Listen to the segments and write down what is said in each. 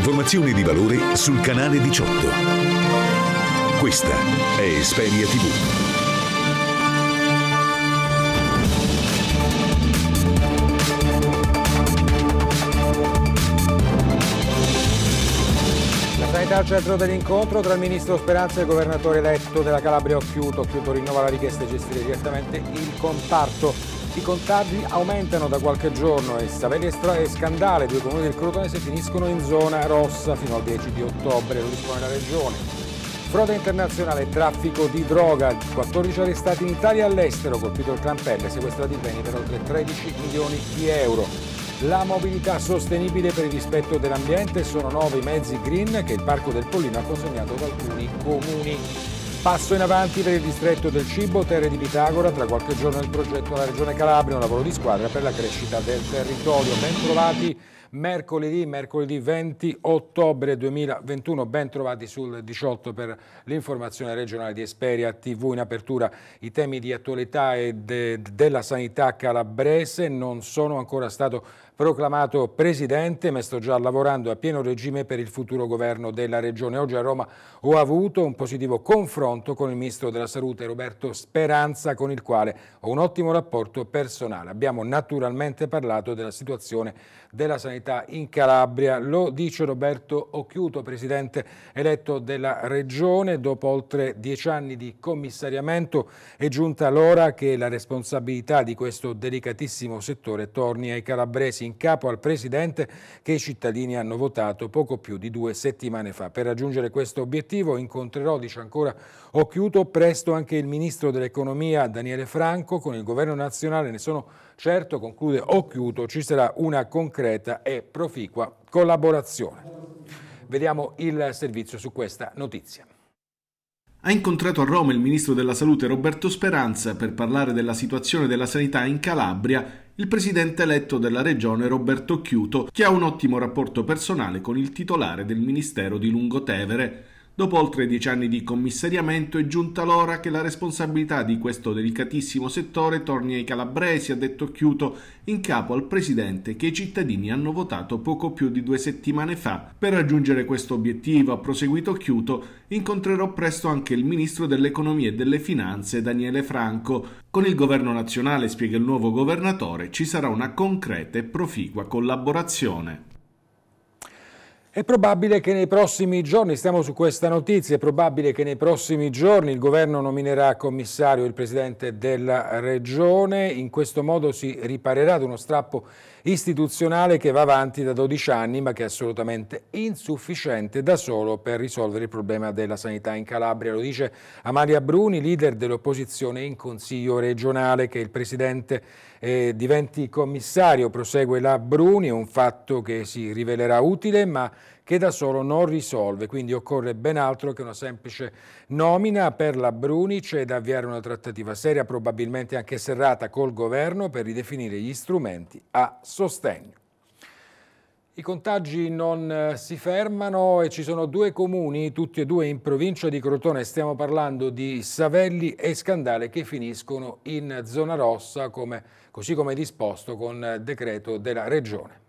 Informazioni di valore sul canale 18. Questa è Esperia TV. Sanità al centro dell'incontro tra il ministro Speranza e il governatore eletto della Calabria Occhiuto. Occhiuto rinnova la richiesta e gestire direttamente il contatto. I contagi aumentano da qualche giorno e Savellestra e Scandale, due comuni del Crotonese, finiscono in zona rossa fino al 10 di ottobre, lo dispone la regione. Frode internazionale e traffico di droga, 14 arrestati in Italia e all'estero, colpito il crampelle, sequestrati beni per oltre 13 milioni di euro. La mobilità sostenibile per il rispetto dell'ambiente sono 9 mezzi green che il Parco del Pollino ha consegnato ad alcuni comuni. Passo in avanti per il distretto del cibo, terre di Pitagora, tra qualche giorno il progetto della Regione Calabria, un lavoro di squadra per la crescita del territorio. Ben trovati mercoledì, mercoledì 20 ottobre 2021, ben trovati sul 18 per l'informazione regionale di Esperia TV. In apertura i temi di attualità e de della sanità calabrese non sono ancora stato proclamato presidente, ma sto già lavorando a pieno regime per il futuro governo della Regione. Oggi a Roma ho avuto un positivo confronto con il Ministro della Salute Roberto Speranza, con il quale ho un ottimo rapporto personale. Abbiamo naturalmente parlato della situazione della sanità in Calabria. Lo dice Roberto Occhiuto, presidente eletto della Regione. Dopo oltre dieci anni di commissariamento è giunta l'ora che la responsabilità di questo delicatissimo settore torni ai calabresi in capo al Presidente che i cittadini hanno votato poco più di due settimane fa. Per raggiungere questo obiettivo incontrerò, dice ancora Occhiuto, presto anche il Ministro dell'Economia Daniele Franco con il Governo nazionale. Ne sono certo, conclude Occhiuto, ci sarà una concreta e proficua collaborazione. Vediamo il servizio su questa notizia. Ha incontrato a Roma il ministro della Salute Roberto Speranza per parlare della situazione della sanità in Calabria il presidente eletto della regione Roberto Chiuto, che ha un ottimo rapporto personale con il titolare del Ministero di Lungotevere, Dopo oltre dieci anni di commissariamento è giunta l'ora che la responsabilità di questo delicatissimo settore torni ai calabresi, ha detto Chiuto, in capo al presidente che i cittadini hanno votato poco più di due settimane fa. Per raggiungere questo obiettivo, ha proseguito Chiuto, incontrerò presto anche il ministro dell'economia e delle finanze Daniele Franco. Con il governo nazionale, spiega il nuovo governatore, ci sarà una concreta e proficua collaborazione. È probabile che nei prossimi giorni, stiamo su questa notizia, è probabile che nei prossimi giorni il governo nominerà commissario il presidente della regione, in questo modo si riparerà ad uno strappo istituzionale che va avanti da 12 anni ma che è assolutamente insufficiente da solo per risolvere il problema della sanità in Calabria. Lo dice Amalia Bruni, leader dell'opposizione in Consiglio regionale, che il Presidente eh, diventi commissario, prosegue la Bruni, è un fatto che si rivelerà utile ma che da solo non risolve, quindi occorre ben altro che una semplice nomina per la Brunic ed avviare una trattativa seria, probabilmente anche serrata col governo per ridefinire gli strumenti a sostegno. I contagi non eh, si fermano e ci sono due comuni, tutti e due in provincia di Crotone, stiamo parlando di Savelli e Scandale che finiscono in zona rossa come, così come disposto con eh, decreto della regione.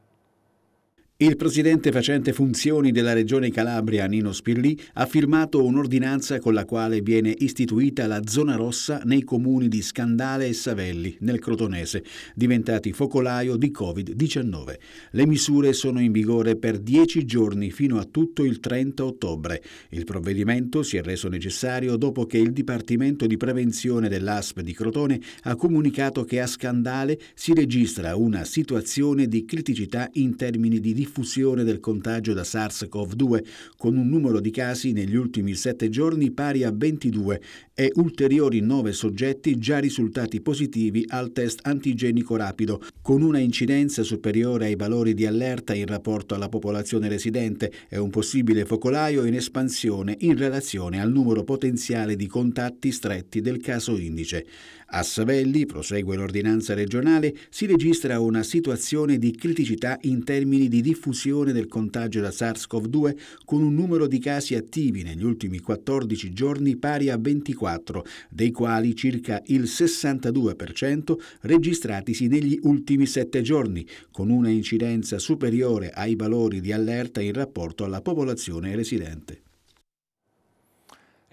Il presidente facente funzioni della Regione Calabria, Nino Spirli, ha firmato un'ordinanza con la quale viene istituita la zona rossa nei comuni di Scandale e Savelli, nel Crotonese, diventati focolaio di Covid-19. Le misure sono in vigore per dieci giorni fino a tutto il 30 ottobre. Il provvedimento si è reso necessario dopo che il Dipartimento di Prevenzione dell'ASP di Crotone ha comunicato che a Scandale si registra una situazione di criticità in termini di difficoltà diffusione del contagio da SARS-CoV-2, con un numero di casi negli ultimi sette giorni pari a 22 e ulteriori nove soggetti già risultati positivi al test antigenico rapido, con una incidenza superiore ai valori di allerta in rapporto alla popolazione residente e un possibile focolaio in espansione in relazione al numero potenziale di contatti stretti del caso indice. A Savelli, prosegue l'ordinanza regionale, si registra una situazione di criticità in termini di diffusione del contagio da SARS-CoV-2 con un numero di casi attivi negli ultimi 14 giorni pari a 24, dei quali circa il 62% registratisi negli ultimi 7 giorni, con una incidenza superiore ai valori di allerta in rapporto alla popolazione residente.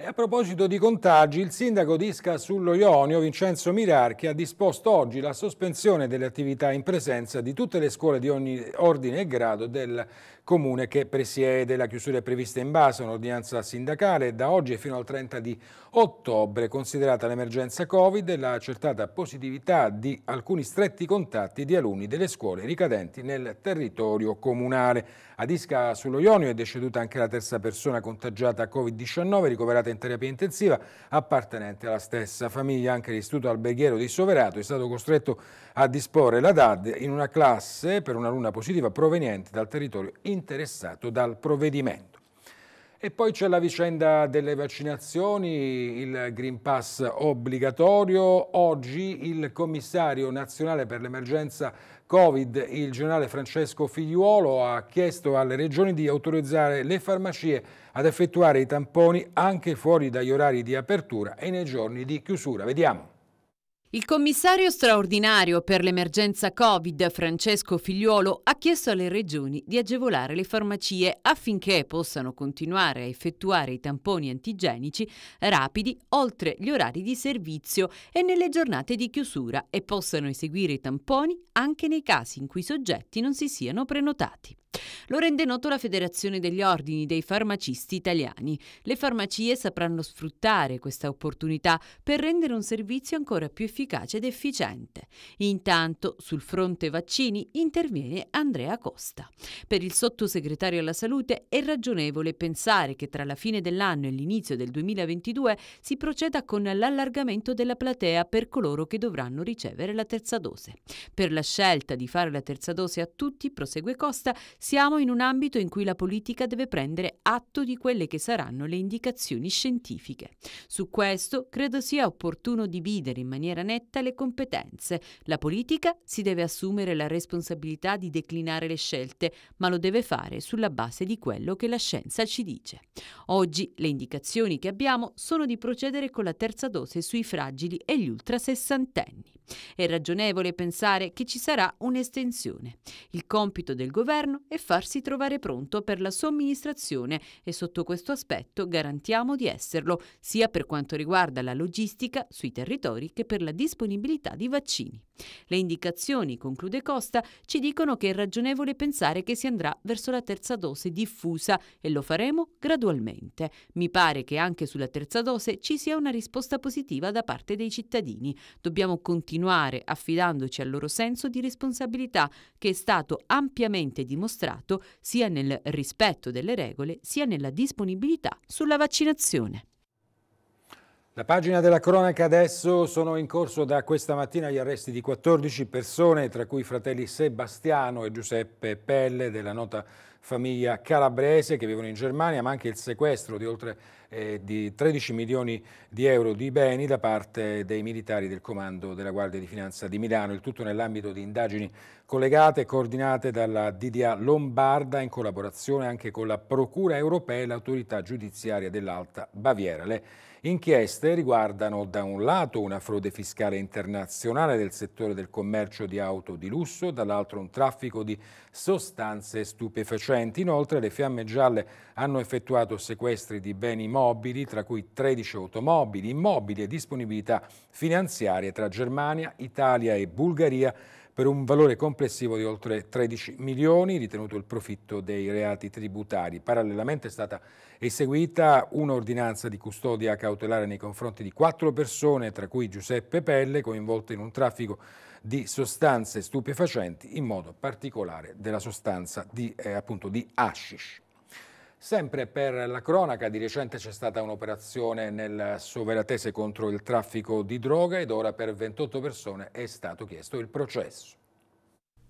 E a proposito di contagi, il sindaco di Isca sullo Ionio, Vincenzo Mirarchi, ha disposto oggi la sospensione delle attività in presenza di tutte le scuole di ogni ordine e grado del comune che presiede. La chiusura è prevista in base a un'ordinanza sindacale da oggi fino al 30 di ottobre. Considerata l'emergenza Covid e la accertata positività di alcuni stretti contatti di alunni delle scuole ricadenti nel territorio comunale. A Isca sullo Ionio è deceduta anche la terza persona contagiata a Covid-19 ricoverata in terapia intensiva appartenente alla stessa famiglia. Anche l'Istituto Alberghiero di Soverato è stato costretto a disporre la DAD in una classe per un'alunna positiva proveniente dal territorio interno interessato dal provvedimento. E poi c'è la vicenda delle vaccinazioni, il Green Pass obbligatorio. Oggi il commissario nazionale per l'emergenza Covid, il generale Francesco Figliuolo, ha chiesto alle regioni di autorizzare le farmacie ad effettuare i tamponi anche fuori dagli orari di apertura e nei giorni di chiusura. Vediamo. Il commissario straordinario per l'emergenza Covid, Francesco Figliuolo, ha chiesto alle regioni di agevolare le farmacie affinché possano continuare a effettuare i tamponi antigenici rapidi oltre gli orari di servizio e nelle giornate di chiusura e possano eseguire i tamponi anche nei casi in cui i soggetti non si siano prenotati. Lo rende noto la Federazione degli Ordini dei Farmacisti Italiani. Le farmacie sapranno sfruttare questa opportunità per rendere un servizio ancora più efficace ed efficiente. Intanto, sul fronte vaccini, interviene Andrea Costa. Per il sottosegretario alla salute è ragionevole pensare che tra la fine dell'anno e l'inizio del 2022 si proceda con l'allargamento della platea per coloro che dovranno ricevere la terza dose. Per la scelta di fare la terza dose a tutti, prosegue Costa, siamo in un ambito in cui la politica deve prendere atto di quelle che saranno le indicazioni scientifiche. Su questo credo sia opportuno dividere in maniera netta le competenze. La politica si deve assumere la responsabilità di declinare le scelte, ma lo deve fare sulla base di quello che la scienza ci dice. Oggi le indicazioni che abbiamo sono di procedere con la terza dose sui fragili e gli ultrasessantenni. È ragionevole pensare che ci sarà un'estensione. Il compito del governo è far farsi trovare pronto per la somministrazione e sotto questo aspetto garantiamo di esserlo, sia per quanto riguarda la logistica sui territori che per la disponibilità di vaccini. Le indicazioni, conclude Costa, ci dicono che è ragionevole pensare che si andrà verso la terza dose diffusa e lo faremo gradualmente. Mi pare che anche sulla terza dose ci sia una risposta positiva da parte dei cittadini. Dobbiamo continuare affidandoci al loro senso di responsabilità che è stato ampiamente dimostrato sia nel rispetto delle regole sia nella disponibilità sulla vaccinazione. La pagina della cronaca adesso sono in corso da questa mattina gli arresti di 14 persone, tra cui i fratelli Sebastiano e Giuseppe Pelle della nota famiglia calabrese che vivono in Germania, ma anche il sequestro di oltre eh, di 13 milioni di euro di beni da parte dei militari del comando della Guardia di Finanza di Milano, il tutto nell'ambito di indagini collegate e coordinate dalla DDA Lombarda in collaborazione anche con la Procura europea e l'autorità giudiziaria dell'Alta Baviera. Le Inchieste riguardano da un lato una frode fiscale internazionale del settore del commercio di auto di lusso, dall'altro un traffico di sostanze stupefacenti. Inoltre le Fiamme Gialle hanno effettuato sequestri di beni mobili, tra cui 13 automobili, immobili e disponibilità finanziarie tra Germania, Italia e Bulgaria per un valore complessivo di oltre 13 milioni, ritenuto il profitto dei reati tributari. Parallelamente è stata eseguita un'ordinanza di custodia cautelare nei confronti di quattro persone, tra cui Giuseppe Pelle, coinvolte in un traffico di sostanze stupefacenti, in modo particolare della sostanza di, eh, appunto, di hashish. Sempre per la cronaca, di recente c'è stata un'operazione nel Soveratese contro il traffico di droga ed ora per 28 persone è stato chiesto il processo.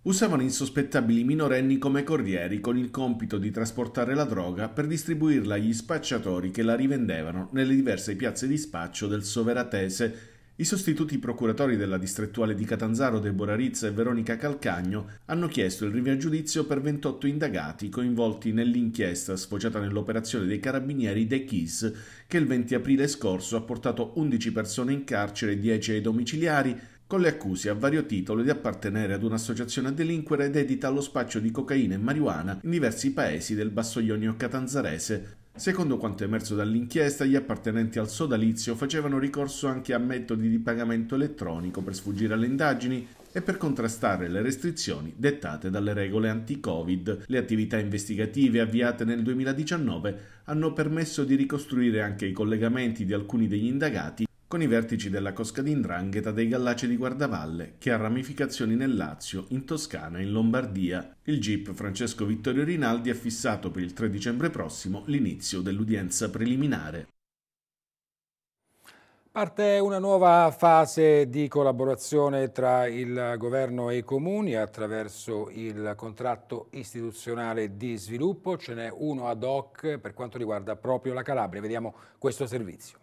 Usavano insospettabili minorenni come corrieri con il compito di trasportare la droga per distribuirla agli spacciatori che la rivendevano nelle diverse piazze di spaccio del Soveratese i sostituti procuratori della distrettuale di Catanzaro Deborah Rizza e Veronica Calcagno hanno chiesto il rinvio a giudizio per 28 indagati coinvolti nell'inchiesta sfociata nell'operazione dei carabinieri De Kiss che il 20 aprile scorso ha portato 11 persone in carcere e 10 ai domiciliari con le accuse a vario titolo di appartenere ad un'associazione a delinquere dedita allo spaccio di cocaina e marijuana in diversi paesi del Basso Ionio catanzarese Secondo quanto emerso dall'inchiesta, gli appartenenti al sodalizio facevano ricorso anche a metodi di pagamento elettronico per sfuggire alle indagini e per contrastare le restrizioni dettate dalle regole anti-Covid. Le attività investigative avviate nel 2019 hanno permesso di ricostruire anche i collegamenti di alcuni degli indagati con i vertici della cosca di Indrangheta dei Gallaci di Guardavalle, che ha ramificazioni nel Lazio, in Toscana e in Lombardia. Il GIP Francesco Vittorio Rinaldi ha fissato per il 3 dicembre prossimo l'inizio dell'udienza preliminare. Parte una nuova fase di collaborazione tra il governo e i comuni attraverso il contratto istituzionale di sviluppo. Ce n'è uno ad hoc per quanto riguarda proprio la Calabria. Vediamo questo servizio.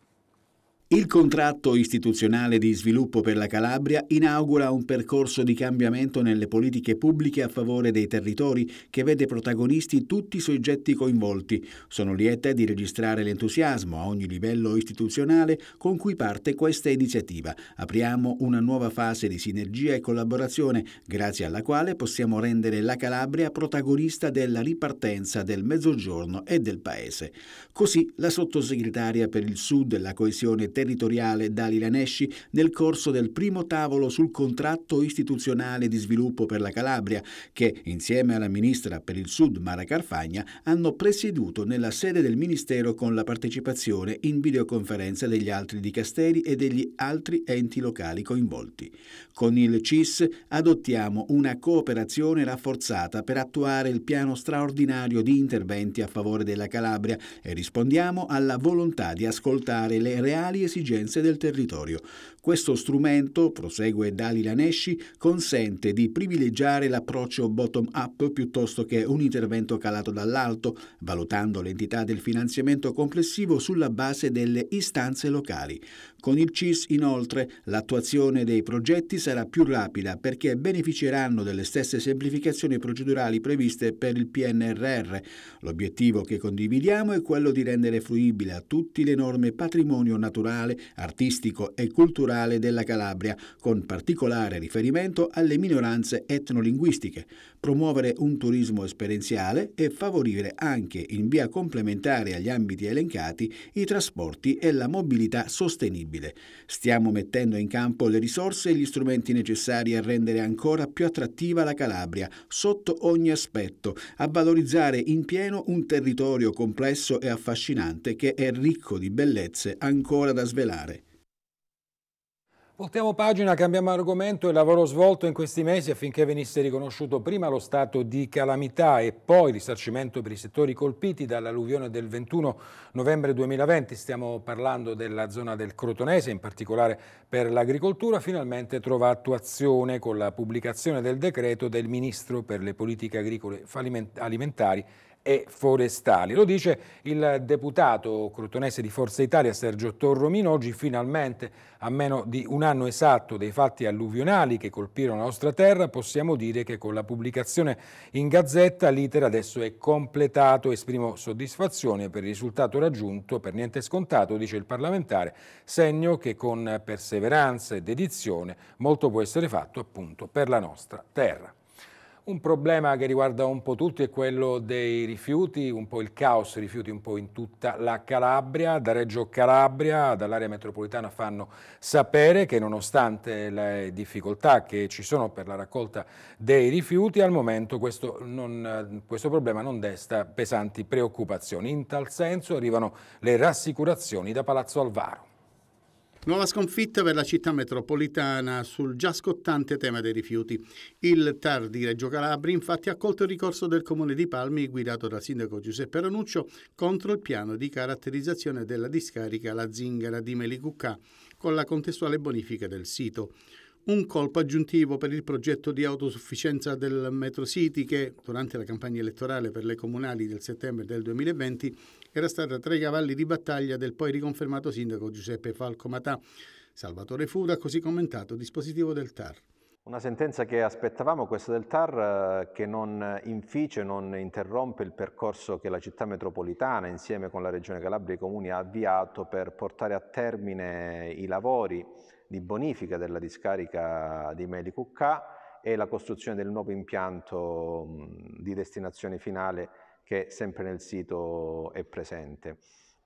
Il contratto istituzionale di sviluppo per la Calabria inaugura un percorso di cambiamento nelle politiche pubbliche a favore dei territori che vede protagonisti tutti i soggetti coinvolti. Sono lieta di registrare l'entusiasmo a ogni livello istituzionale con cui parte questa iniziativa. Apriamo una nuova fase di sinergia e collaborazione grazie alla quale possiamo rendere la Calabria protagonista della ripartenza del Mezzogiorno e del Paese. Così la sottosegretaria per il Sud e la coesione territoriale Dalila Nesci nel corso del primo tavolo sul contratto istituzionale di sviluppo per la Calabria, che insieme alla ministra per il Sud Mara Carfagna hanno presieduto nella sede del Ministero con la partecipazione in videoconferenza degli altri dicasteri e degli altri enti locali coinvolti. Con il CIS adottiamo una cooperazione rafforzata per attuare il piano straordinario di interventi a favore della Calabria e rispondiamo alla volontà di ascoltare le reali esigenze del territorio, questo strumento, prosegue Dali Laneshi, consente di privilegiare l'approccio bottom-up piuttosto che un intervento calato dall'alto, valutando l'entità del finanziamento complessivo sulla base delle istanze locali. Con il CIS, inoltre, l'attuazione dei progetti sarà più rapida perché beneficeranno delle stesse semplificazioni procedurali previste per il PNRR. L'obiettivo che condividiamo è quello di rendere fruibile a tutti l'enorme patrimonio naturale, artistico e culturale culturale della Calabria, con particolare riferimento alle minoranze etnolinguistiche, promuovere un turismo esperienziale e favorire anche in via complementare agli ambiti elencati i trasporti e la mobilità sostenibile. Stiamo mettendo in campo le risorse e gli strumenti necessari a rendere ancora più attrattiva la Calabria sotto ogni aspetto, a valorizzare in pieno un territorio complesso e affascinante che è ricco di bellezze ancora da svelare. Voltiamo pagina, cambiamo argomento. Il lavoro svolto in questi mesi affinché venisse riconosciuto prima lo stato di calamità e poi risarcimento per i settori colpiti dall'alluvione del 21 novembre 2020. Stiamo parlando della zona del Crotonese, in particolare per l'agricoltura, finalmente trova attuazione con la pubblicazione del decreto del Ministro per le politiche agricole alimentari e forestali. Lo dice il deputato crotonese di Forza Italia Sergio Torromino oggi finalmente a meno di un anno esatto dei fatti alluvionali che colpirono la nostra terra possiamo dire che con la pubblicazione in gazzetta l'iter adesso è completato. Esprimo soddisfazione per il risultato raggiunto, per niente scontato, dice il parlamentare, segno che con perseveranza e dedizione molto può essere fatto appunto per la nostra terra. Un problema che riguarda un po' tutti è quello dei rifiuti, un po' il caos rifiuti un po' in tutta la Calabria. Da Reggio Calabria, dall'area metropolitana fanno sapere che nonostante le difficoltà che ci sono per la raccolta dei rifiuti, al momento questo, non, questo problema non desta pesanti preoccupazioni. In tal senso arrivano le rassicurazioni da Palazzo Alvaro. Nuova sconfitta per la città metropolitana sul già scottante tema dei rifiuti. Il TAR di Reggio Calabria infatti ha accolto il ricorso del comune di Palmi guidato dal sindaco Giuseppe Ranuccio contro il piano di caratterizzazione della discarica La Zingara di Melicucca con la contestuale bonifica del sito un colpo aggiuntivo per il progetto di autosufficienza del Metro City che, durante la campagna elettorale per le comunali del settembre del 2020, era stata tra i cavalli di battaglia del poi riconfermato sindaco Giuseppe Falco Matà. Salvatore Fura ha così commentato dispositivo del TAR. Una sentenza che aspettavamo, questa del TAR, eh, che non infice, non interrompe il percorso che la città metropolitana, insieme con la Regione Calabria e i comuni, ha avviato per portare a termine i lavori di bonifica della discarica di Melicuccà e la costruzione del nuovo impianto di destinazione finale che sempre nel sito è presente.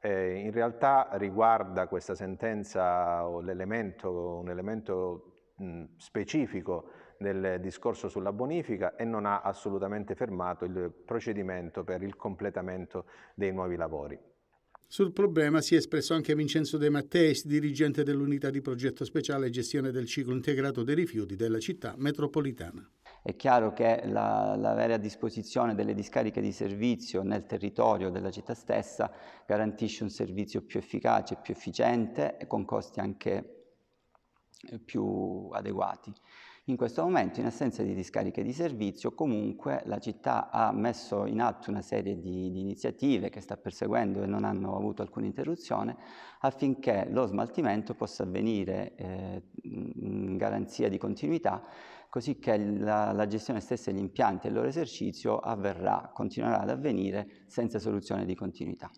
Eh, in realtà riguarda questa sentenza elemento, un elemento specifico del discorso sulla bonifica e non ha assolutamente fermato il procedimento per il completamento dei nuovi lavori. Sul problema si è espresso anche Vincenzo De Matteis, dirigente dell'unità di progetto speciale e gestione del ciclo integrato dei rifiuti della città metropolitana. È chiaro che l'avere la a disposizione delle discariche di servizio nel territorio della città stessa garantisce un servizio più efficace, più efficiente e con costi anche eh, più adeguati. In questo momento, in assenza di discariche di servizio, comunque la città ha messo in atto una serie di, di iniziative che sta perseguendo e non hanno avuto alcuna interruzione affinché lo smaltimento possa avvenire eh, in garanzia di continuità così che la, la, gestione stessa degli impianti e il loro esercizio avverrà, continuerà ad avvenire senza soluzione di continuità.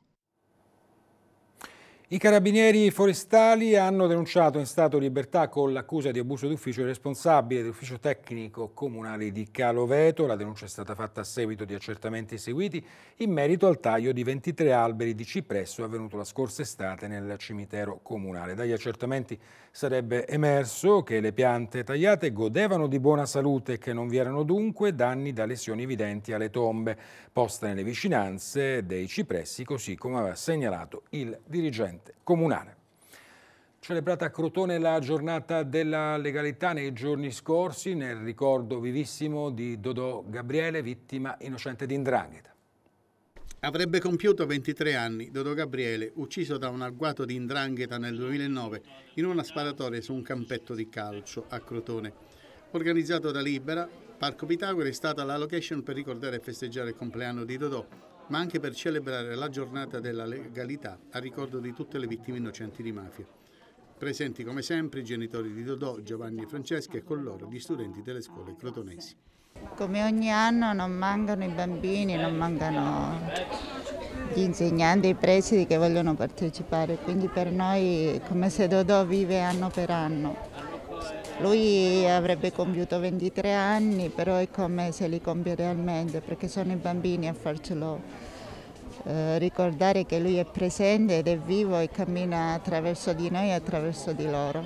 I carabinieri forestali hanno denunciato in stato di libertà con l'accusa di abuso d'ufficio il responsabile dell'ufficio tecnico comunale di Caloveto. La denuncia è stata fatta a seguito di accertamenti eseguiti in merito al taglio di 23 alberi di cipresso avvenuto la scorsa estate nel cimitero comunale. Dagli accertamenti sarebbe emerso che le piante tagliate godevano di buona salute e che non vi erano dunque danni da lesioni evidenti alle tombe poste nelle vicinanze dei cipressi, così come aveva segnalato il dirigente ambiente comunale. Celebrata a Crotone la giornata della legalità nei giorni scorsi nel ricordo vivissimo di Dodò Gabriele, vittima innocente di indrangheta. Avrebbe compiuto 23 anni Dodò Gabriele, ucciso da un agguato di indrangheta nel 2009 in una sparatoria su un campetto di calcio a Crotone. Organizzato da Libera, Parco Pitagora è stata la location per ricordare e festeggiare il compleanno di Dodò, ma anche per celebrare la giornata della legalità a ricordo di tutte le vittime innocenti di mafia. Presenti come sempre i genitori di Dodò, Giovanni e Francesca e con loro gli studenti delle scuole crotonesi. Come ogni anno non mancano i bambini, non mancano gli insegnanti i presidi che vogliono partecipare, quindi per noi è come se Dodò vive anno per anno. Lui avrebbe compiuto 23 anni, però è come se li compie realmente, perché sono i bambini a farcelo eh, ricordare che lui è presente ed è vivo e cammina attraverso di noi e attraverso di loro.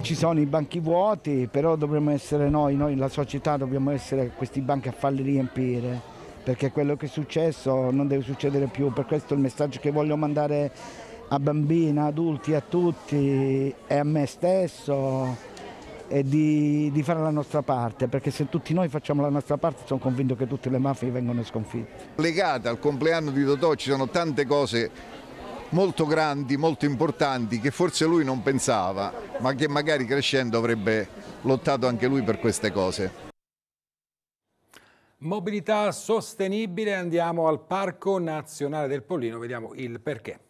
Ci sono i banchi vuoti, però dovremmo essere noi, noi la società dobbiamo essere questi banchi a farli riempire perché quello che è successo non deve succedere più, per questo il messaggio che voglio mandare a bambini, adulti, a tutti e a me stesso e di, di, fare la nostra parte, perché se tutti noi facciamo la nostra parte sono convinto che tutte le mafie vengono sconfitte. Legata al compleanno di Totò ci sono tante cose molto grandi, molto importanti che forse lui non pensava, ma che magari crescendo avrebbe lottato anche lui per queste cose. Mobilità sostenibile, andiamo al Parco Nazionale del Pollino, vediamo il perché.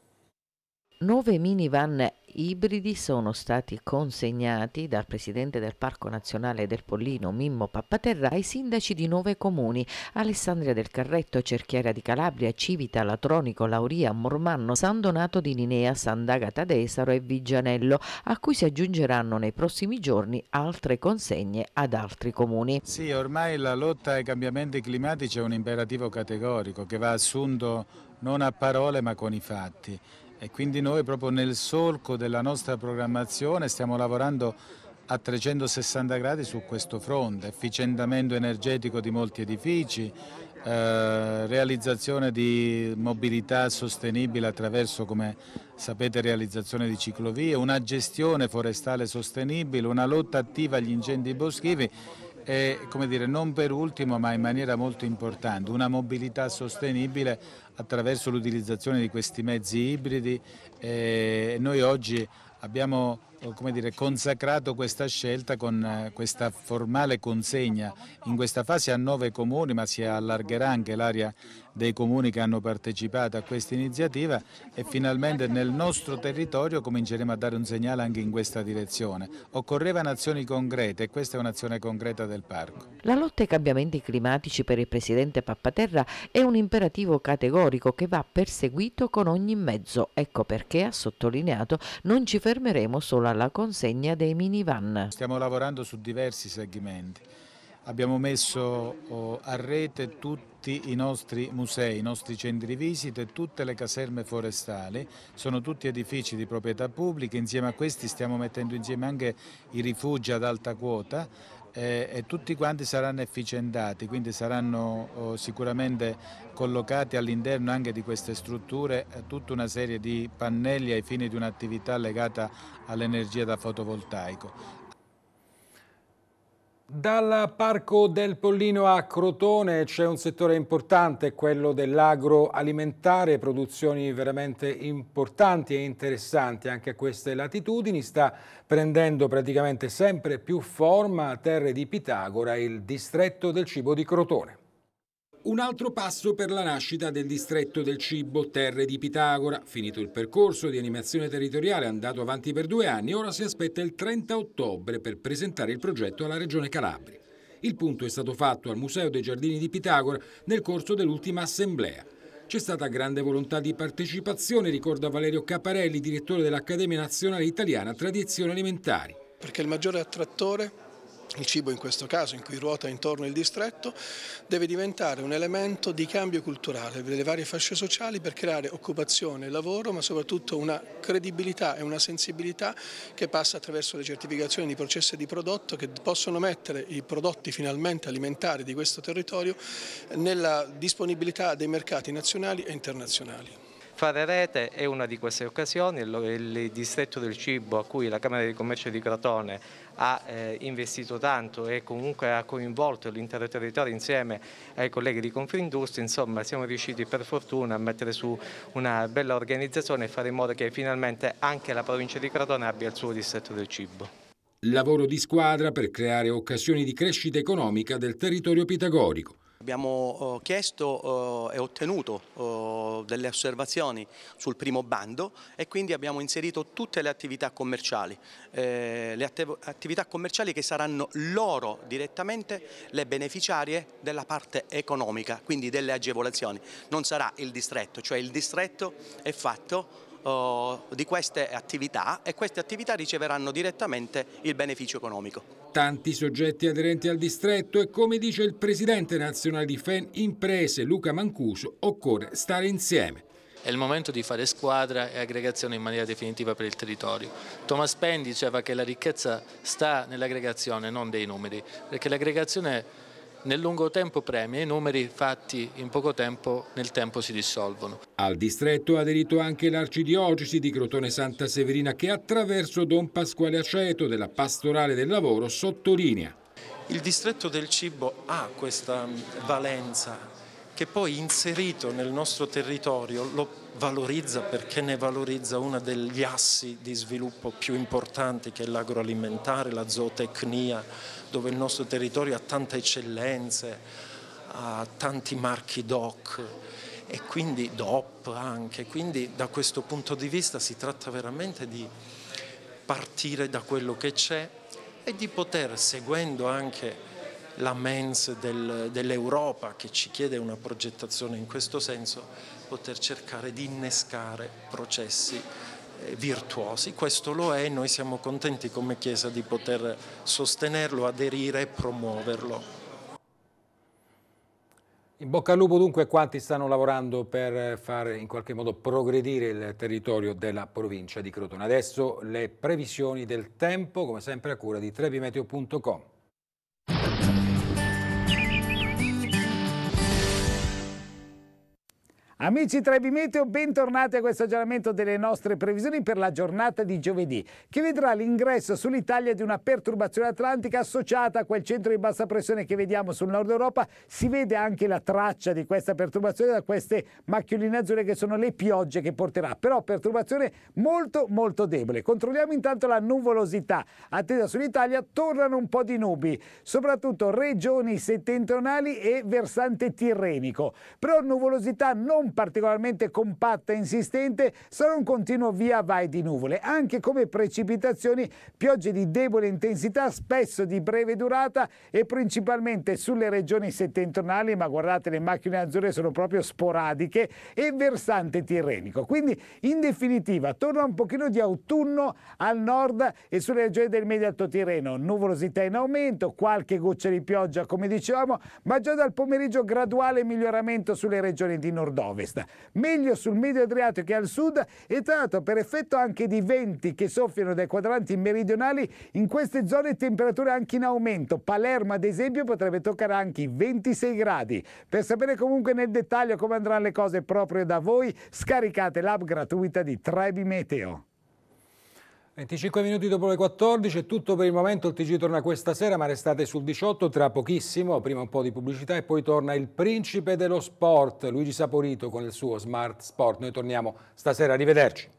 Nove minivan ibridi sono stati consegnati dal presidente del Parco Nazionale del Pollino Mimmo Pappaterra ai sindaci di nove comuni Alessandria del Carretto, Cerchiera di Calabria, Civita, Latronico, Lauria, Mormanno, San Donato di Ninea, Sandagata d'Esaro e Vigianello, a cui si aggiungeranno nei prossimi giorni altre consegne ad altri comuni. Sì, ormai la lotta ai cambiamenti climatici è un imperativo categorico che va assunto non a parole ma con i fatti e quindi noi proprio nel solco della nostra programmazione stiamo lavorando a 360 gradi su questo fronte, efficientamento energetico di molti edifici, eh, realizzazione di mobilità sostenibile attraverso, come sapete, realizzazione di ciclovie, una gestione forestale sostenibile, una lotta attiva agli incendi boschivi e come dire, non per ultimo ma in maniera molto importante una mobilità sostenibile attraverso l'utilizzazione di questi mezzi ibridi. E eh, noi oggi abbiamo come dire, consacrato questa scelta con eh, questa formale consegna. In questa fase a nove comuni, ma si allargherà anche l'area dei comuni che hanno partecipato a questa iniziativa e finalmente nel nostro territorio cominceremo a dare un segnale anche in questa direzione. Occorrevano azioni concrete e questa è un'azione concreta del parco. La lotta ai cambiamenti climatici per il Presidente Pappaterra è un imperativo categorico che va perseguito con ogni mezzo. Ecco perché, ha sottolineato, non ci fermeremo solo fino alla consegna dei minivan. Stiamo lavorando su diversi segmenti. Abbiamo messo oh, a rete tutti i nostri musei, i nostri centri visite, tutte le caserme forestali, sono tutti edifici di proprietà pubblica, insieme a questi stiamo mettendo insieme anche i rifugi ad alta quota eh, e tutti quanti saranno efficientati, quindi saranno oh, sicuramente collocati all'interno anche di queste strutture eh, tutta una serie di pannelli ai fini di un'attività legata all'energia da fotovoltaico. Dal Parco del Pollino a Crotone c'è un settore importante, quello dell'agroalimentare, produzioni veramente importanti e interessanti anche a queste latitudini, sta prendendo praticamente sempre più forma a terre di Pitagora il distretto del cibo di Crotone un altro passo per la nascita del distretto del cibo Terre di Pitagora. Finito il percorso di animazione territoriale andato avanti per due anni, ora si aspetta il 30 ottobre per presentare il progetto alla Regione Calabria. Il punto è stato fatto al Museo dei Giardini di Pitagora nel corso dell'ultima assemblea. C'è stata grande volontà di partecipazione, ricorda Valerio Caparelli, direttore dell'Accademia Nazionale Italiana Tradizioni Alimentari. Perché il maggiore attrattore il cibo in questo caso in cui ruota intorno il distretto, deve diventare un elemento di cambio culturale delle varie fasce sociali per creare occupazione, e lavoro, ma soprattutto una credibilità e una sensibilità che passa attraverso le certificazioni di processi di prodotto che possono mettere i prodotti finalmente alimentari di questo territorio nella disponibilità dei mercati nazionali e internazionali. Fare rete è una di queste occasioni, il, distretto del cibo a cui la Camera di Commercio di Crotone ha eh, investito tanto e comunque ha coinvolto l'intero territorio insieme ai colleghi di Confindustria, insomma siamo riusciti per fortuna a mettere su una bella organizzazione e fare in modo che finalmente anche la provincia di Crotone abbia il suo distretto del cibo. Lavoro di squadra per creare occasioni di crescita economica del territorio pitagorico. Abbiamo eh, chiesto eh, e ottenuto eh, delle osservazioni sul primo bando e quindi abbiamo inserito tutte le attività commerciali, le attività commerciali che saranno loro direttamente le beneficiarie della parte economica, quindi delle agevolazioni. Non sarà il distretto, cioè il distretto è fatto eh, di queste attività e queste attività riceveranno direttamente il beneficio economico. Tanti soggetti aderenti al distretto e come dice il presidente nazionale di FEN Imprese Luca Mancuso occorre stare insieme è il momento di fare squadra e aggregazione in maniera definitiva per il territorio. Thomas Penn diceva che la ricchezza sta nell'aggregazione, non dei numeri, perché l'aggregazione nel lungo tempo premia, i numeri fatti in poco tempo nel tempo si dissolvono. Al distretto ha aderito anche l'arcidiocesi di Crotone Santa Severina che attraverso Don Pasquale Aceto della Pastorale del Lavoro sottolinea. Il distretto del cibo ha questa valenza che poi inserito nel nostro territorio lo valorizza perché ne valorizza uno degli assi di sviluppo più importanti che è l'agroalimentare, la zootecnia, dove il nostro territorio ha tante eccellenze, ha tanti marchi DOC e quindi DOP anche, quindi da questo punto di vista si tratta veramente di partire da quello che c'è e di poter, seguendo anche la MENS del, dell'Europa che ci chiede una progettazione in questo senso, poter cercare di innescare processi eh, virtuosi, questo lo è e noi siamo contenti come Chiesa di poter sostenerlo, aderire e promuoverlo. In bocca al lupo dunque quanti stanno lavorando per far in qualche modo progredire il territorio della provincia di Crotone. Adesso le previsioni del tempo, come sempre a cura di trevimeteo.com. Amici Trevi Meteo, bentornati a questo aggiornamento delle nostre previsioni per la giornata di giovedì, che vedrà l'ingresso sull'Italia di una perturbazione atlantica associata a quel centro di bassa pressione che vediamo sul nord Europa. Si vede anche la traccia di questa perturbazione da queste macchioline azzurre che sono le piogge che porterà, però perturbazione molto molto debole. Controlliamo intanto la nuvolosità. Attesa sull'Italia tornano un po' di nubi, soprattutto regioni settentrionali e versante tirrenico, però nuvolosità non particolarmente compatta e insistente, sarà un continuo via vai di nuvole, anche come precipitazioni, piogge di debole intensità, spesso di breve durata e principalmente sulle regioni settentrionali, ma guardate le macchine azzurre sono proprio sporadiche, e versante tirrenico. Quindi in definitiva torna un pochino di autunno al nord e sulle regioni del Mediato Tirreno, nuvolosità in aumento, qualche goccia di pioggia come dicevamo, ma già dal pomeriggio graduale miglioramento sulle regioni di nord ovest, meglio sul medio Adriatico che al sud e tra l'altro per effetto anche di venti che soffiano dai quadranti meridionali in queste zone temperature anche in aumento. Palermo ad esempio potrebbe toccare anche i 26 gradi. Per sapere comunque nel dettaglio come andranno le cose proprio da voi scaricate l'app gratuita di Trebi Meteo. 25 minuti dopo le 14, è tutto per il momento, il TG torna questa sera ma restate sul 18 tra pochissimo, prima un po' di pubblicità e poi torna il principe dello sport, Luigi Saporito con il suo Smart Sport. Noi torniamo stasera, arrivederci.